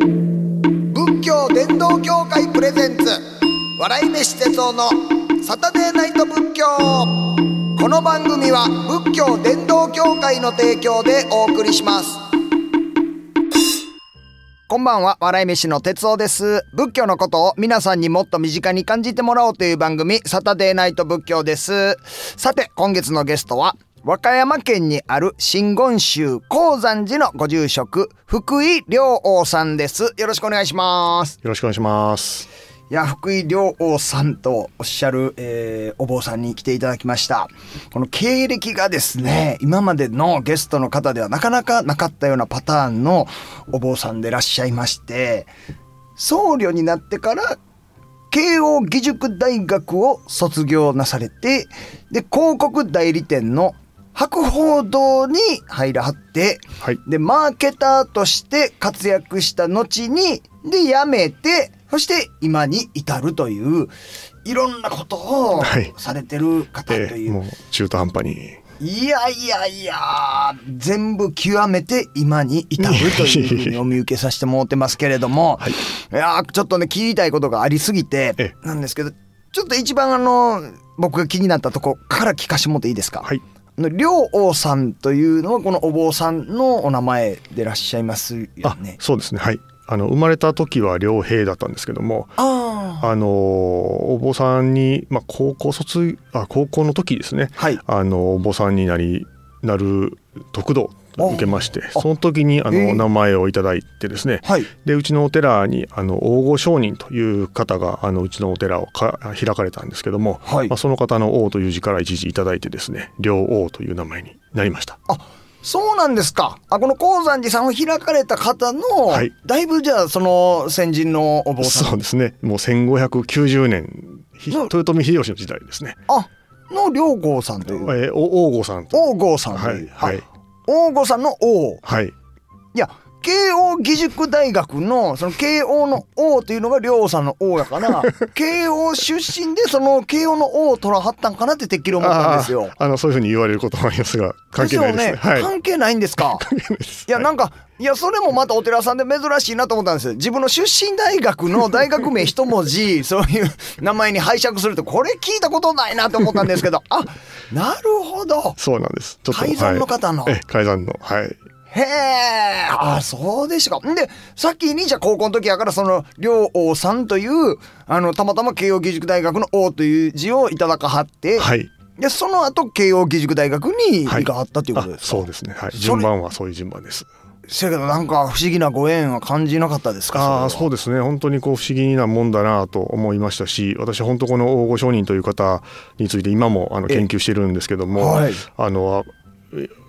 仏教伝道協会プレゼンツ笑い飯哲夫のサタデーナイト仏教この番組は仏教伝道協会の提供でお送りしますこんばんは、笑い飯の哲夫です。仏教のことを皆さんにもっと身近に感じてもらおうという番組、サタデーナイト仏教です。さて、今月のゲストは、和歌山県にある真言宗高山寺のご住職福井良王さんですよろしくお願いしますよろしくお願いしますいや福井良王さんとおっしゃる、えー、お坊さんに来ていただきましたこの経歴がですね今までのゲストの方ではなかなかなかったようなパターンのお坊さんでいらっしゃいまして僧侶になってから慶応義塾大学を卒業なされてで広告代理店の博報堂に入らはって、はい、で、マーケターとして活躍した後に、で、辞めて、そして今に至るという、いろんなことをされてる方という。はいえー、う中途半端に。いやいやいや、全部極めて今に至るというふうにお見受けさせてもらってますけれども、はい、いやちょっとね、聞きたいことがありすぎて、なんですけど、ちょっと一番あの、僕が気になったとこから聞かしてもらっていいですか。はい。の両王さんというのはこのお坊さんのお名前でいらっしゃいますよね。そうですねはいあの生まれた時は両兵だったんですけどもあのお坊さんに、まあ、高校卒あ高校の時ですね、はい、あのお坊さんになりなる得道受けましてその時にあの、えー、名前を頂いてですね、はい、でうちのお寺にあの大御商人という方があのうちのお寺をか開かれたんですけども、はい、まあ、その方の「王」という字から一時頂いてですね「両王」という名前になりました。あそうなんですか。あ、この鉱山寺さんを開かれた方の、はい、だいぶじゃあ、その先人のお坊さん。そうですね。もう1590年、豊臣秀吉の時代ですね。あ、の両郷さんという。えー、王郷さんと。王郷さんいはい。はい王吾さんの王。はい。いや慶応義塾大学のその慶応の王というのが亮さんの王やから慶応 出身でその慶応の王を取らはったんかなっててっきり思ったんですよあのそういうふうに言われることもありますが関係ないですね、ねはい、関係ないんですか いやなんかいやそれもまたお寺さんで珍しいなと思ったんです自分の出身大学の大学名一文字 そういう名前に拝借するとこれ聞いたことないなと思ったんですけどあなるほどそうなんですちょっと改ざんの方の、はい、改ざんのはいへえ、あ、そうでしたか。んで、先にじゃあ高校の時やから、その、両王さんという、あの、たまたま慶應義塾大学の王という字をいただかはって、はい。で、その後、慶応義塾大学に行かはったということですか、はい、そうですね。はい。順番はそういう順番です。せやけどなんか不思議なご縁は感じなかったですかあそうですね本当にこう不思議なもんだなと思いましたし私本当この大御商人という方について今もあの研究してるんですけども、はい、あの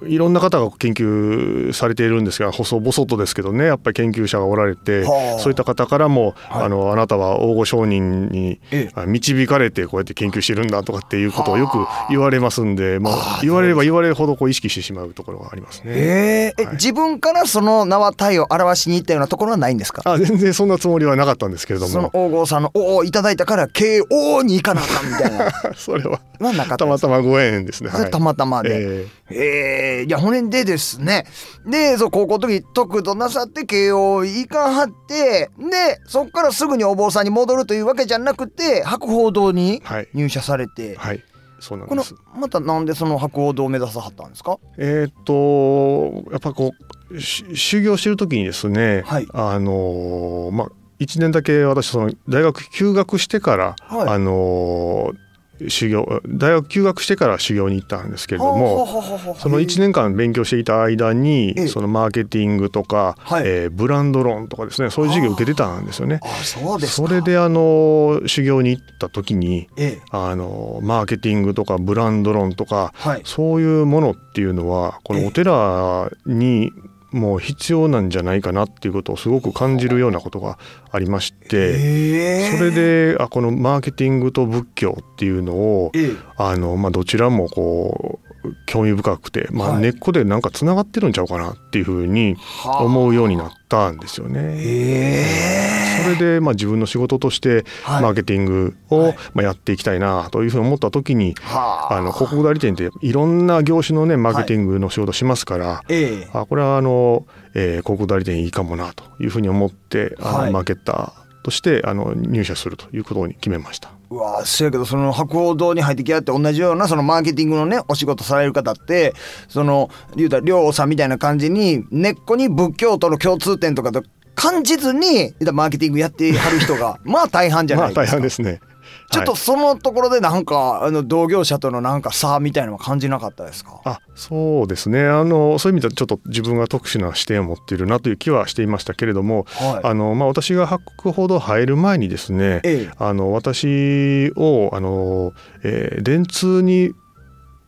いろんな方が研究されているんですが細々とですけどねやっぱり研究者がおられて、はあ、そういった方からも、はい、あのあなたは大御商人に導かれてこうやって研究してるんだとかっていうことをよく言われますんで、まあ、言われれば言われるほどこう意識してしまうところがありますね。えーはい、自分からその名は体を表しにいったようなところはないんですかあ全然そんなつもりはなかったんですけれどもその王郷さんの「おおいただいたから慶応に行かなあかん」みたいな それは、まあ、たまたまご縁ですね。たまたまで、えーえーえー、いや、ほれでですね、で、そう、高校の時、特度なさって、慶応いかんはって、で、そっからすぐにお坊さんに戻るというわけじゃなくて、白鳳堂に入社されて、はい、はいそうなんですまたなんでその白鳳堂を目指さはったんですかえっとやっぱこう修行してる時にですね、はい、あのまあ1年だけ私その大学休学してから、はい、あのー修行大学休学してから修行に行ったんですけれどもその1年間勉強していた間にそのマーケティングとか、はえー、ブランド論とかですねそういう授業受けてたんですよね。そそれであの修行に行った時に、あのマーケティングとかブランド論とか、はい、そういうものっていうのはこのお寺にもう必要なんじゃないかなっていうことをすごく感じるようなことがありまして、それであこのマーケティングと仏教っていうのを、あのまあ、どちらもこう興味深くて、まあ、根っこでなんかつながってるんちゃうかなっていうふうに思うようになったんですよね。はい、それでまあ自分の仕事としてマーケティングをまあやっていきたいなというふうに思った時に、はい、あの広告代理店っていろんな業種のねマーケティングの仕事しますから、はい、あこれはあの、えー、広告代理店いいかもなというふうに思ってあの、マーケッターとしてあの入社するということに決めました。うわそやけどその博報堂に入ってきやって同じようなそのマーケティングのねお仕事される方ってその言うたら亮さんみたいな感じに根っこに仏教との共通点とかと感じずにマーケティングやってはる人が まあ大半じゃないですか。まあ大半ですねちょっとそのところでなんか、はい、あの同業者とのなんか差みたいのは感じなかったですかあそうですねあのそういう意味ではちょっと自分が特殊な視点を持っているなという気はしていましたけれども、はい、あのまあ、私が発国報道入る前にですね、ええ、あの私をあの、えー、電通に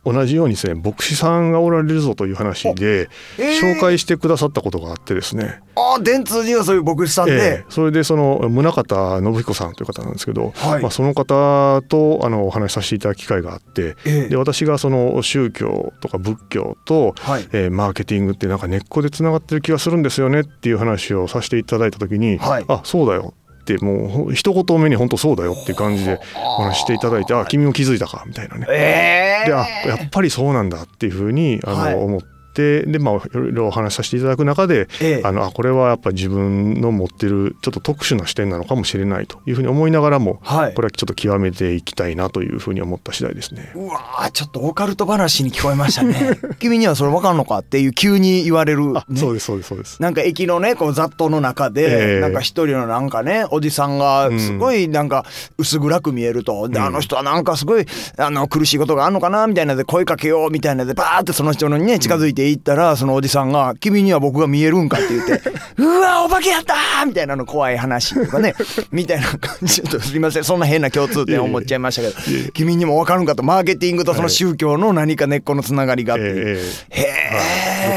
同じようにですね牧師さんがおられるぞという話で、紹介してくださったことがあってですねああ電通にはそういう牧師さんで、えー、それでその宗像信彦さんという方なんですけど、はい、まあ、その方とあのお話しさせていただく機会があって、えー、で私がその宗教とか仏教と、はい、えー、マーケティングってなんか根っこでつながってる気がするんですよねっていう話をさせていただいた時に、はい、あそうだよってもう一言目に本当そうだよっていう感じでお話していただいてあ君も気づいたかみたいなね、えー、であやっぱりそうなんだっていうふうにあの、思って。てでまあいろいろお話しさせていただく中で、ええ、あのあこれはやっぱ自分の持ってるちょっと特殊な視点なのかもしれないというふうに思いながらも、はい、これはちょっと極めていきたいなというふうに思った次第ですね。うわちょっとオカルト話に聞こえましたね。君にはそれ分かるのかっていう急に言われる、ね、そうですそうですそうです。なんか駅のねこう雑踏の中で、えー、なんか一人のなんかねおじさんがすごいなんか薄暗く見えると、うん、であの人はなんかすごいあの苦しいことがあるのかなみたいなで声かけようみたいなでバーってその人にね近づいてっていったら、そのおじさんが、君には僕が見えるんかって言って、うわ、お化けやったーみたいなの怖い話とかね、みたいな感じと、すみません、そんな変な共通点思っちゃいましたけど、君にもわかるんかと、マーケティングとその宗教の何か根っこのつながりがあって、えー、へ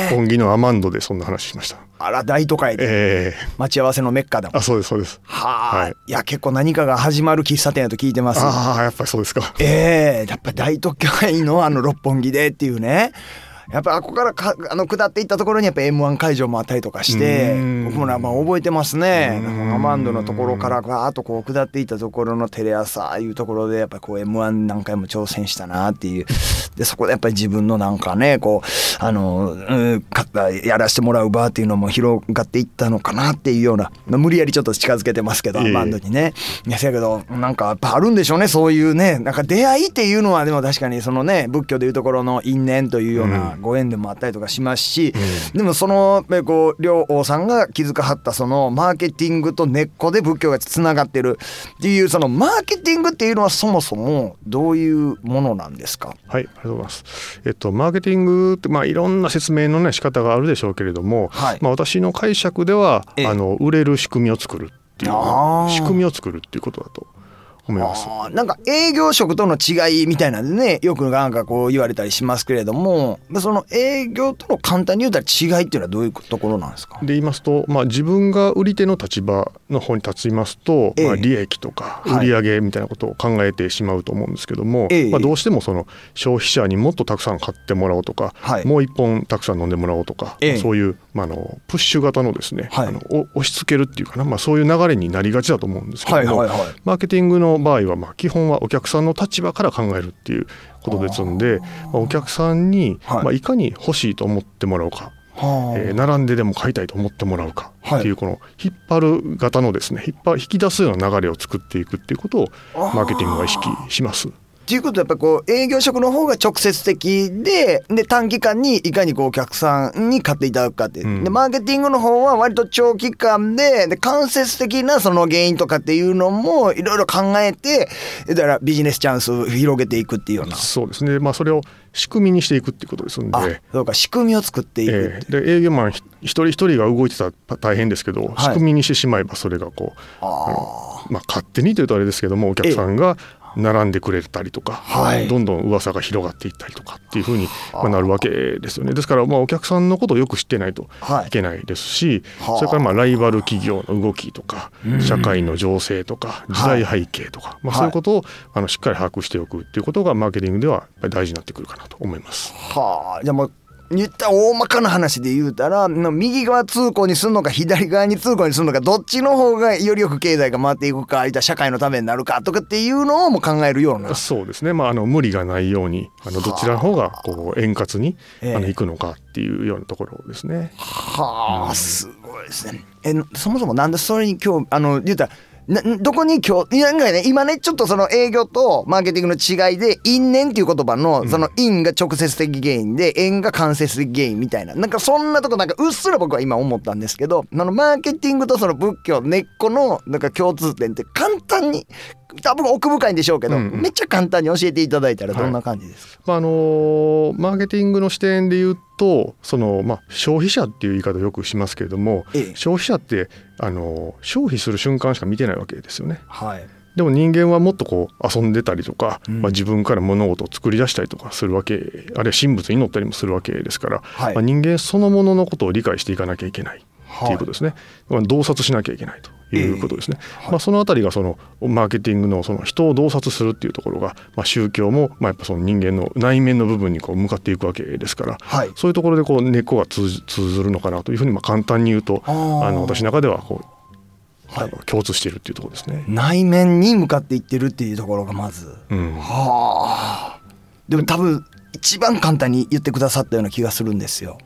え。六本木のアマンドでそんな話しました。あら、大都会で、えー、待ち合わせのメッカだもん。あ、そうです、そうです。はあ、はい、いや、結構何かが始まる喫茶店やと聞いてます。ああ、やっぱりそうですか。ええー、やっぱ大都会のあの六本木でっていうね。やっぱあこからかあの下っていったところにやっぱ m 1会場もあったりとかして僕もまあ覚えてますねアマンドのところからわーとこう下っていったところのテレ朝いうところでやっぱこう m 1何回も挑戦したなっていうでそこでやっぱり自分のなんかねこうあの、うん、やらしてもらう場っていうのも広がっていったのかなっていうような、無理やりちょっと近づけてますけど、えー、バンドにね。いや、せやけど、なんかやっぱあるんでしょうね、そういうね。なんか出会いっていうのは、でも確かにそのね、仏教でいうところの因縁というようなご縁でもあったりとかしますし、うん、でもその、こう、両王さんが気づかはったそのマーケティングと根っこで仏教がつながってるっていう、そのマーケティングっていうのはそもそもどういうものなんですかはい、ありがとうございます。えっと、マーケティングって、まあ、いろんな説明のね仕方があるでしょうけれども、はい、まあ、私の解釈では、あの売れる仕組みを作るっていう仕組みを作るっていうことだと思います。なんか営業職との違いみたいなんでね、よくなんかこう言われたりしますけれども、その営業との簡単に言うたら違いっていうのはどういうところなんですかで言いますと、まあ、自分が売り手の立場の方に立ちますと、えまあ、利益とか売上みたいなことを考えてしまうと思うんですけども、まあ、どうしてもその消費者にもっとたくさん買ってもらおうとか、はい、もう一本たくさん飲んでもらおうとか、そういうまあ、のプッシュ型のですね、はい、あの押し付けるっていうかな、まあ、そういう流れになりがちだと思うんですけども、はいはいはい、マーケティングの場合はまあ基本はお客さんの立場から考えるっていうことですんでまあ、お客さんに、いまあ、いかに欲しいと思ってもらうか。はえー、並んででも買いたいと思ってもらうかっていうこの引っ張る型のですね引っ張引き出すような流れを作っていくっていうことをマーケティングは意識します。っていうことはやっぱこう営業職の方が直接的でで短期間にいかにこうお客さんに買っていただくかって、うん、でマーケティングの方は割と長期間でで間接的なその原因とかっていうのもいろいろ考えてだからビジネスチャンスを広げていくっていうようなそうですねまあそれを仕組みにしていくっていうことですんでそうか仕組みを作っていくて、えー、で営業マン一人一人が動いてたら大変ですけど、はい、仕組みにしてしまえばそれがこうあまあ、勝手にというとあれですけどもお客さんが並んでくれたりとか、はい、どんどん噂が広がっていったりとかっていうふうになるわけですよねですからまあお客さんのことをよく知ってないといけないですし、はい、それからまあライバル企業の動きとか、社会の情勢とか時代背景とか、はい、まあ、そういうことをあのしっかり把握しておくっていうことがマーケティングでは大事になってくるかなと思います。はじゃあ言った大まかな話で言うたら右側通行にするのか左側に通行にするのかどっちの方がよりよく経済が回っていくか社会のためになるかとかっていうのをも考えるようなそうですね、まあ、あの無理がないようにあのどちらの方がこう円滑に、あのいくのかっていうようなところですね。はあ、うん、すごいですね。えそもそもなんでそれに今日あの言ったらな、どこに今日、なんかね、今ね、ちょっとその営業とマーケティングの違いで、因縁っていう言葉の、その因が直接的原因で、縁が間接的原因みたいな。なんかそんなとこ、なんかうっすら僕は今思ったんですけど、あの、マーケティングとその仏教根っこの、なんか共通点って簡単に多分奥深いんでしょうけど、うんうん、めっちゃ簡単に教えていただいたらどんな感じですか、はい、まああのー、マーケティングの視点で言うとその、まあ、消費者っていう言い方をよくしますけれども、ええ、消費者ってあのー、消費する瞬間しか見てないわけですよね。はい、でも人間はもっとこう遊んでたりとか、まあ、自分から物事を作り出したりとかするわけあるいは神仏に乗ったりもするわけですから、はい、まあ、人間そのもののことを理解していかなきゃいけないっていうことですね、はい、洞察しなきゃいけないと。いうことですね、えーはい、まあ、その辺りがそのマーケティングのその人を洞察するっていうところが、まあ、宗教もまあやっぱその人間の内面の部分にこう向かっていくわけですから、はい、そういうところでこう根っこが通ずるのかなというふうにまあ簡単に言うとあの私の中ではこうはい、共通しているっていうところですね内面に向かっていってるっていうところがまず、うん、はあでも多分一番簡単に言ってくださったような気がするんですよ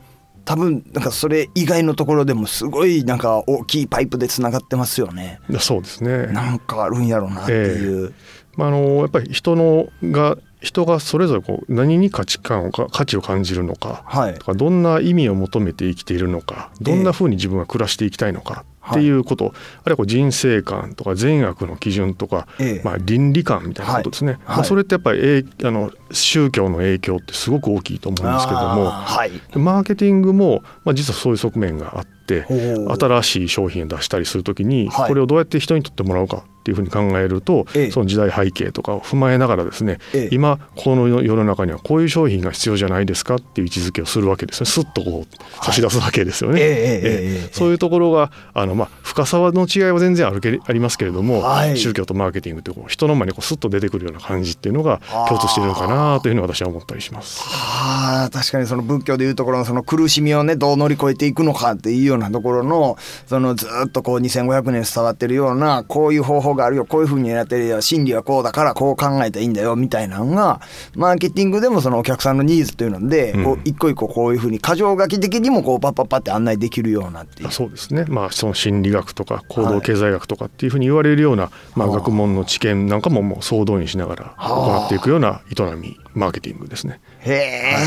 多分なんかそれ以外のところでもすごいなんか大きいパイプでつながってますよね。そうですねなんかあるんやろうなっていう。えーまあ、あのやっぱり人のが人がそれぞれこう何に価値観を価値を感じるのか,、はい、どんな意味を求めて生きているのかどんなふうに自分が暮らしていきたいのかっていうこと、あるいはこう人生観とか善悪の基準とか、えー、まあ、倫理観みたいなことですね、はいまあ、それってやっぱりあの宗教の影響ってすごく大きいと思うんですけども、はい、マーケティングも、まあ、実はそういう側面があって。新しい商品を出したりするときにこれをどうやって人にとってもらうかっていうふうに考えると、ええ、その時代背景とかを踏まえながらですね、え、今この世の中にはこういう商品が必要じゃないですかっていう位置づけをするわけですねすっとこう差し出すわけですよね。はい、えそういうところがあの、まあ、深さの違いは全然あるけありますけれども、はい、宗教とマーケティングってこう人の前にこうすっと出てくるような感じっていうのが共通してるのかなというふうに私は思ったりします。はあ確かにその仏教でいうところのその苦しみをねどう乗り越えていくのかっていうようなところのそのずっとこう2500年伝わってるようなこういう方法があるよこういうふうにやってるよ心理はこうだからこう考えたらいいんだよみたいなのがマーケティングでもそのお客さんのニーズというので、こう一個一個こういうふうに過剰書き的にもこうパッパッパって案内できるようなっていうそうですね、まあ、その心理学とか行動経済学とかっていうふうに言われるような、まあ、学問の知見なんかももう総動員しながら行っていくような営みマーケティングですね。へえ、は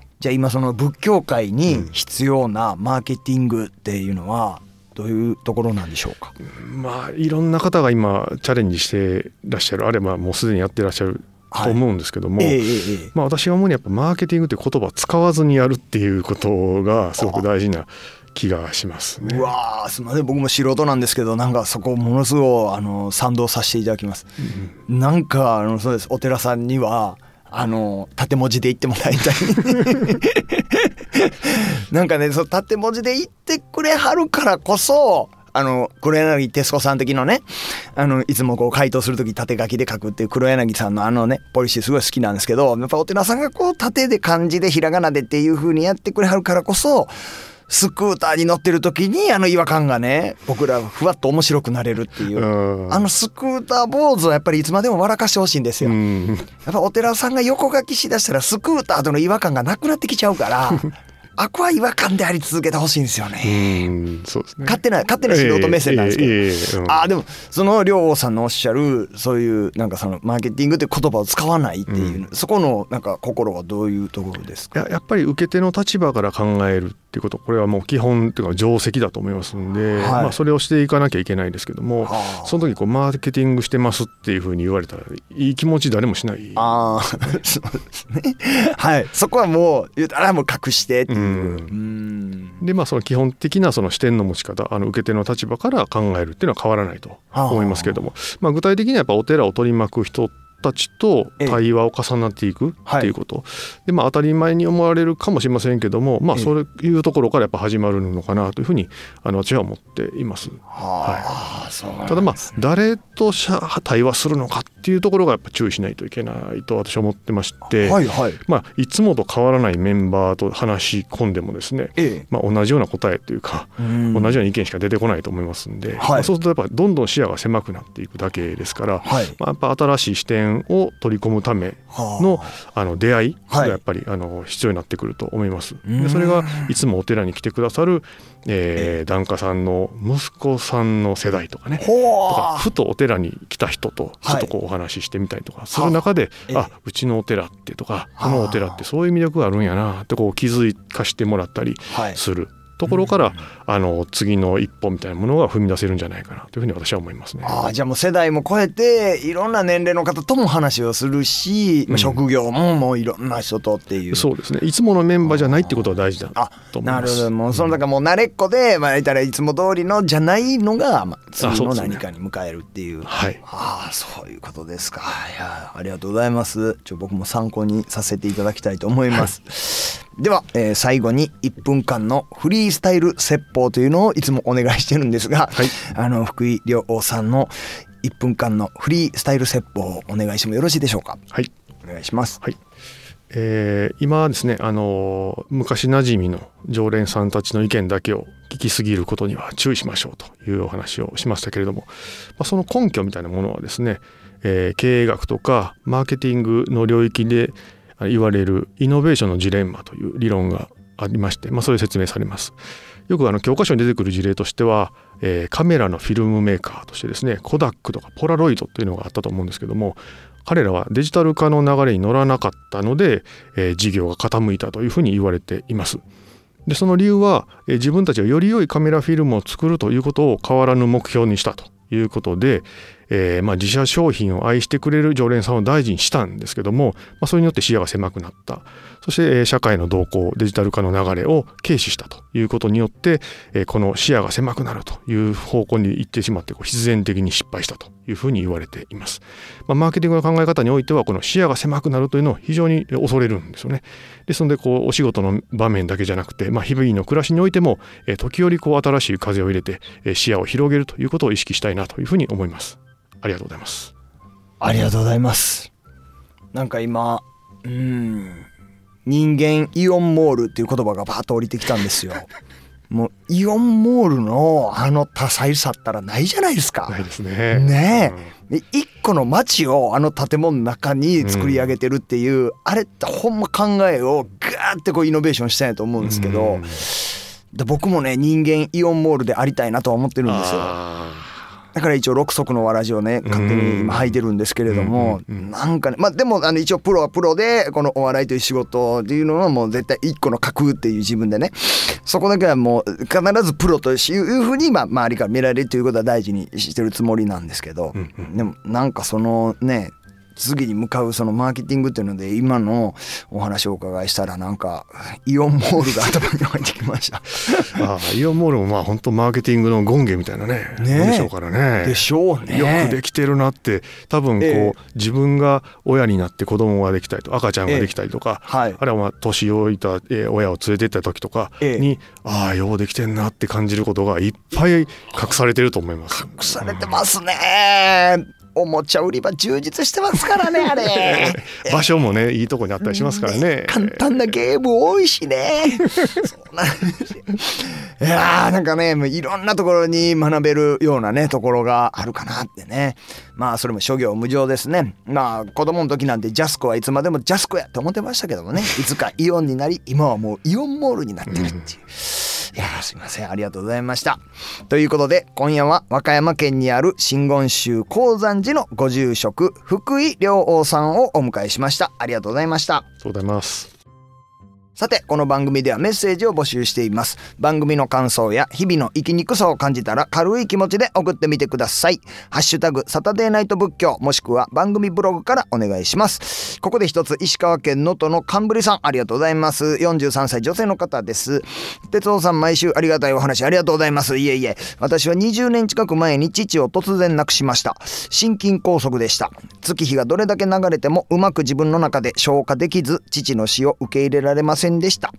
い、じゃあ今その仏教界に必要なマーケティングっていうのは、どういうところなんでしょうか、まあ、いろんな方が今チャレンジしてらっしゃるあればもうすでにやってらっしゃると思うんですけども、えー、まあ、私が思うにやっぱマーケティングって言葉を使わずにやるっていうことがすごく大事な気がしますね。うわすみません僕も素人なんですけどなんかそこものすごいあの賛同させていただきます。うん、なんかあのそうですお寺さんにはあの縦文字で言ってもらいたい なんかねその縦文字で言ってくれはるからこそあの黒柳徹子さん的のねあのいつもこう回答する時縦書きで書くっていう黒柳さんのあのねポリシーすごい好きなんですけどやっぱお寺さんがこう縦で漢字でひらがなでっていう風にやってくれはるからこそスクーターに乗ってる時にあの違和感がね僕らふわっと面白くなれるっていうあのスクーター坊主はやっぱりいつまでも笑かしてほしいんですよ。やっぱお寺さんが横書きしだしたらスクーターとの違和感がなくなってきちゃうから あくは違和感であり続けてほしいんですよね。そうですね勝手な勝手素人目線なんですけど、あでもその両王さんのおっしゃるそういうなんかそのマーケティングって言葉を使わないっていう、うん、そこのなんか心はどういうところですかやっぱり受け手の立場から考えるっていうことこれはもう基本っていうか定石だと思いますんで、はい、まあ、それをしていかなきゃいけないですけども、その時こうマーケティングしてますっていうふうに言われたらいい気持ち誰もしない、ああ そうですねはいそこはもう言うたらもう隠してっていう、でまあその基本的なその視点の持ち方あの受け手の立場から考えるっていうのは変わらないと思いますけれども、まあ、具体的にはやっぱお寺を取り巻く人たちと対話を重なっていくっていうこと、ええはい、でまあ、当たり前に思われるかもしれませんけども、まあ、そういうところからやっぱ始まるのかなというふうにあの私は思っています。はい、ね、ただまあ誰と対話するのかっていうところがやっぱ注意しないといけないと私は思ってまして、はいはい、まあ、いつもと変わらないメンバーと話し込んでもですね、え、まあ、同じような答えというか、う同じような意見しか出てこないと思いますんで、はい、まあ、そうするとやっぱどんどん視野が狭くなっていくだけですから、はい、まあ、やっぱ新しい視点を取り込むためのはあ、あの出会いがやっぱり、はい、あの必要になってくると思います。でそれがいつもお寺に来てくださる、えー、檀家さんの息子さんの世代とかねとかふとお寺に来た人とちょっとこうお話ししてみたりとか、はい、中で、はあうちのお寺ってとかこのお寺ってそういう魅力があるんやなってこう気づかしてもらったりする。ところから、うん、あの次の一歩みたいなものが踏み出せるんじゃないかなというふうに私は思いますね。あじゃあもう世代も超えていろんな年齢の方とも話をするし、うん、職業ももういろんな人とっていうそうですねいつものメンバーじゃないってことは大事だと思います。なるほどもうその中もう慣れっこで、まあ、いたらいつも通りのじゃないのが、まあ、次の何かに迎えるっていう。あ、ね、はい、あそういうことですかいやありがとうございます。ちょ僕も参考にさせていただきたいと思います。はいでは、えー、最後に1分間のフリースタイル説法というのをいつもお願いしてるんですが、はい、あの福井良さんの1分間のフリースタイル説法をお願いしてもよろしいでしょうか。はい、お願いします。はい。えー、今ですね、あの昔なじみの常連さんたちの意見だけを聞きすぎることには注意しましょうというお話をしましたけれども、まあ、その根拠みたいなものはですね、えー、経営学とかマーケティングの領域で言われるイノベーションのジレンマという理論がありまして、まあ、それ説明されます。よくあの教科書に出てくる事例としては、えー、カメラのフィルムメーカーとしてですねコダックとかポラロイドというのがあったと思うんですけども彼らはデジタル化の流れに乗らなかったので、えー、事業が傾いたというふうに言われています。でその理由は、えー、自分たちがより良いカメラフィルムを作るということを変わらぬ目標にしたということで、えー、まあ、自社商品を愛してくれる常連さんを大事にしたんですけども、まあ、それによって視野が狭くなったそして、えー、社会の動向デジタル化の流れを軽視したということによって、えー、この視野が狭くなるという方向に行ってしまってこう必然的に失敗したというふうに言われています、まあ、マーケティングの考え方においてはこの視野が狭くなるというのを非常に恐れるんですよねですのでこうお仕事の場面だけじゃなくて、まあ、日々の暮らしにおいても、えー、時折こう新しい風を入れて、えー、視野を広げるということを意識したいなというふうに思います。ありがとうございますありがとうございますなんか今うん人間イオンモールっていう言葉がバーッと降りてきたんですよ もうイオンモールのあの多彩さったらないじゃないですか。ないですね。ねえ、うん、一個の街をあの建物の中に作り上げてるっていう、うん、あれってほんま考えをガーってこうイノベーションしたんやと思うんですけど、うん、僕もね人間イオンモールでありたいなとは思ってるんですよ。だから一応6足のわらじをね勝手に今履いてるんですけれども、なんかねまあでもあの一応プロはプロでこのお笑いという仕事っていうのはもう絶対一個の格っていう自分でねそこだけはもう必ずプロというふうにまあ周りから見られるということは大事にしてるつもりなんですけど、でもなんかそのね次に向かうそのマーケティングっていうので今のお話をお伺いしたらなんかイオンモールが頭に入ってきました ああイオンモールもまあ本当マーケティングの権限みたいなねねでしょうからねでしょうねよくできてるなって多分こう、ええ、自分が親になって子供ができたりと赤ちゃんができたりとか、えはい、あるいはまあ年老いた親を連れてった時とかに、ああようできてんなって感じることがいっぱい隠されてると思います隠されてますね、うんおもちゃ売り場充実してますからね あれ場所もねいいとこにあったりしますからね、ね、簡単なゲーム多いしねそな いやーなんかねいろんなところに学べるようなねところがあるかなってねまあそれも諸行無常ですねまあ子供の時なんてジャスコはいつまでもジャスコやと思ってましたけどもねいつかイオンになり今はもうイオンモールになってるっていう。うんいやすいません。ありがとうございました。ということで、今夜は和歌山県にある真言宗高山寺のご住職、福井良王さんをお迎えしました。ありがとうございました。ありがとうございます。さて、この番組ではメッセージを募集しています。番組の感想や日々の生きにくさを感じたら軽い気持ちで送ってみてください。ハッシュタグ、サタデーナイト仏教、もしくは番組ブログからお願いします。ここで一つ、石川県能登の冠さん、ありがとうございます。43歳女性の方です。哲夫さん、毎週ありがたいお話ありがとうございます。いえいえ、私は20年近く前に父を突然亡くしました。心筋梗塞でした。月日がどれだけ流れてもうまく自分の中で消化できず、父の死を受け入れられます。せんでした。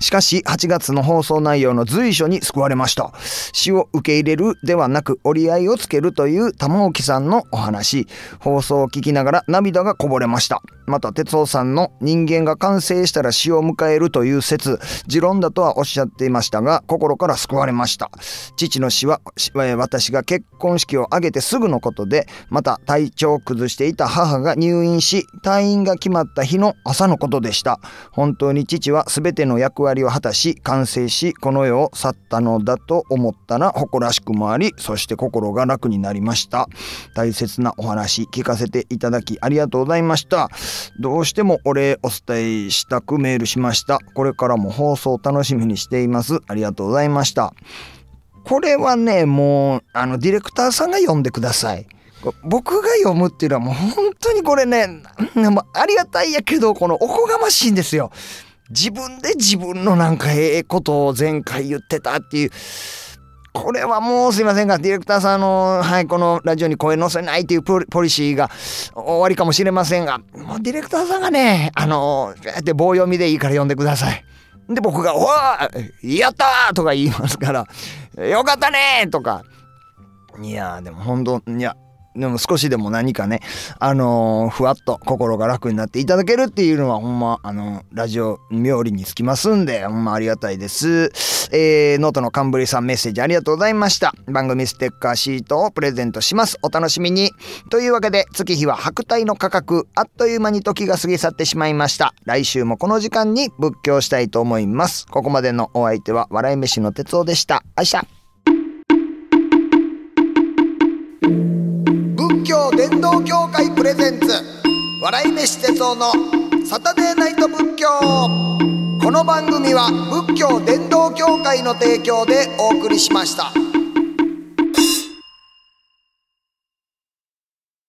しかし、8月の放送内容の随所に救われました。死を受け入れるではなく折り合いをつけるという玉置さんのお話。放送を聞きながら涙がこぼれました。また、哲夫さんの人間が完成したら死を迎えるという説、持論だとはおっしゃっていましたが、心から救われました。父の死は、私が結婚式を挙げてすぐのことで、また体調を崩していた母が入院し、退院が決まった日の朝のことでした。本当に父日は全ての役割を果たし完成しこの世を去ったのだと思ったら誇らしくもありそして心が楽になりました大切なお話聞かせていただきありがとうございましたどうしてもお礼お伝えしたくメールしましたこれからも放送を楽しみにしていますありがとうございましたこれはねもうあのディレクターさんが読んでください僕が読むっていうのはもう本当にこれね、ありがたいやけど、このおこがましいんですよ。自分で自分のなんかええことを前回言ってたっていう。これはもうすいませんが、ディレクターさんの、はい、このラジオに声載せないというポリシーが終わりかもしれませんが、もうディレクターさんがね、あの、やって棒読みでいいから読んでください。で、僕が、おわやったーとか言いますから、よかったねーとか。いやー、でも本当、いや、でも少しでも何かね、あのー、ふわっと心が楽になっていただけるっていうのは、ほんま、あの、ラジオ冥利につきますんで、ほんまありがたいです。えー、ノートのカンブリさんメッセージありがとうございました。番組ステッカーシートをプレゼントします。お楽しみに。というわけで、月日は白帯の価格、あっという間に時が過ぎ去ってしまいました。来週もこの時間に仏教したいと思います。ここまでのお相手は、笑い飯の哲夫でした。あいしゃ。伝道協会プレゼンツ笑い飯哲夫のサタデーナイト仏教この番組は仏教伝道協会の提供でお送りしました。